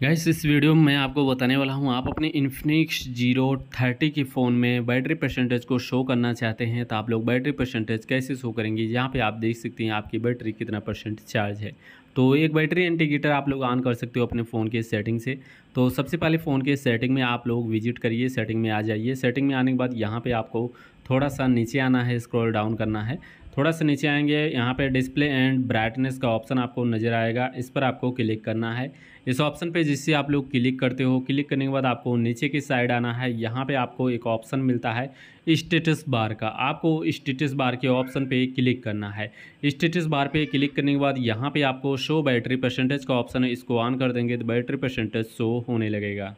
gas इस video में मैं आपको बताने वाला हूं आप अपने इन्फिनिक्स जीरो थर्टी के फ़ोन में बैटरी परसेंटेज को शो करना चाहते हैं तो आप लोग बैटरी परसेंटेज कैसे शो करेंगे यहां पे आप देख सकते हैं आपकी बैटरी कितना परसेंट चार्ज है तो एक बैटरी इंडिकेटर आप लोग ऑन कर सकते हो अपने फ़ोन के सेटिंग से तो सबसे पहले फ़ोन के सेटिंग में आप लोग विजिट करिए सेटिंग में आ जाइए सेटिंग में आने के बाद यहाँ पे आपको थोड़ा सा नीचे आना है स्क्रॉल डाउन करना है थोड़ा सा नीचे आएंगे यहाँ पे डिस्प्ले एंड ब्राइटनेस का ऑप्शन आपको नज़र आएगा इस पर आपको क्लिक करना है इस ऑप्शन पे जिससे आप लोग क्लिक करते हो क्लिक करने के बाद आपको नीचे की साइड आना है यहाँ पे आपको एक ऑप्शन मिलता है स्टेटस बार का आपको स्टेटस बार के ऑप्शन पे क्लिक करना है स्टेटस बार पे क्लिक करने के बाद यहाँ पे आपको शो बैटरी परसेंटेज का ऑप्शन है इसको ऑन कर देंगे तो बैटरी परसेंटेज शो होने लगेगा